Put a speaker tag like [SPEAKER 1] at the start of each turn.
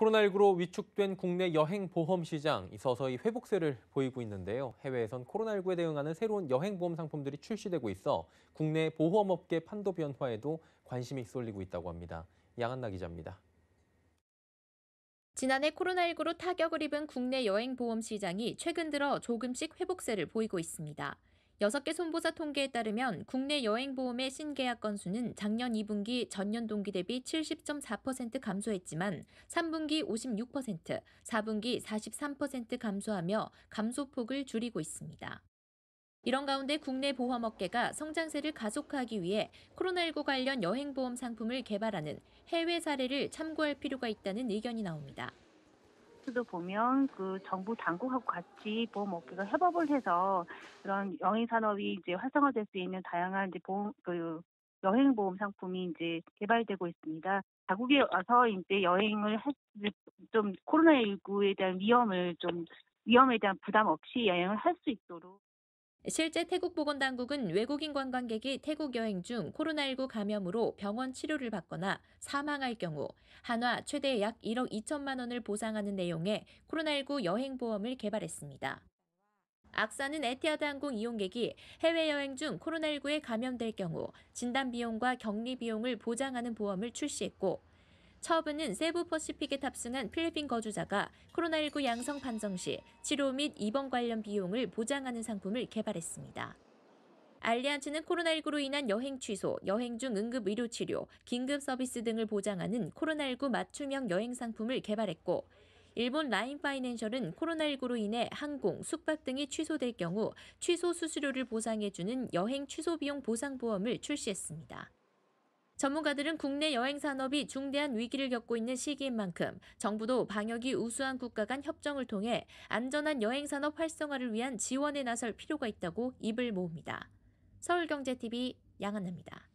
[SPEAKER 1] 코로나19로 위축된 국내 여행 보험 시장 이 서서히 회복세를 보이고 있는데요. 해외에선 코로나19에 대응하는 새로운 여행 보험 상품들이 출시되고 있어 국내 보험업계 판도 변화에도 관심이 쏠리고 있다고 합니다. 양한나 기자입니다.
[SPEAKER 2] 지난해 코로나19로 타격을 입은 국내 여행 보험 시장이 최근 들어 조금씩 회복세를 보이고 있습니다. 6개 손보사 통계에 따르면 국내 여행보험의 신계약 건수는 작년 2분기 전년 동기 대비 70.4% 감소했지만 3분기 56%, 4분기 43% 감소하며 감소폭을 줄이고 있습니다. 이런 가운데 국내 보험업계가 성장세를 가속화하기 위해 코로나19 관련 여행보험 상품을 개발하는 해외 사례를 참고할 필요가 있다는 의견이 나옵니다.
[SPEAKER 3] 프로도 보면 그 정부 당국하고 같이 보험업계가 협업을 해서 그런 여행 산업이 이제 활성화될 수 있는 다양한 이제 보험 그 여행 보험 상품이 이제 개발되고 있습니다. 자국에 와서 이제 여행을 좀 코로나19에 대한 위험을 좀 위험에 대한 부담 없이
[SPEAKER 2] 여행을 할 수 있도록 실제 태국 보건당국은 외국인 관광객이 태국 여행 중 코로나19 감염으로 병원 치료를 받거나 사망할 경우 한화 최대 약 1억 2천만 원을 보상하는 내용의 코로나19 여행보험을 개발했습니다. 악사는 에티하드 항공 이용객이 해외여행 중 코로나19에 감염될 경우 진단 비용과 격리 비용을 보장하는 보험을 출시했고 처음은 세부 퍼시픽에 탑승한 필리핀 거주자가 코로나19 양성 판정 시 치료 및 입원 관련 비용을 보장하는 상품을 개발했습니다. 알리안츠는 코로나19로 인한 여행 취소, 여행 중 응급 의료 치료, 긴급 서비스 등을 보장하는 코로나19 맞춤형 여행 상품을 개발했고, 일본 라인 파이낸셜은 코로나19로 인해 항공, 숙박 등이 취소될 경우 취소 수수료를 보상해주는 여행 취소 비용 보상 보험을 출시했습니다. 전문가들은 국내 여행 산업이 중대한 위기를 겪고 있는 시기인 만큼 정부도 방역이 우수한 국가 간 협정을 통해 안전한 여행 산업 활성화를 위한 지원에 나설 필요가 있다고 입을 모읍니다. 서울경제TV 양한나입니다.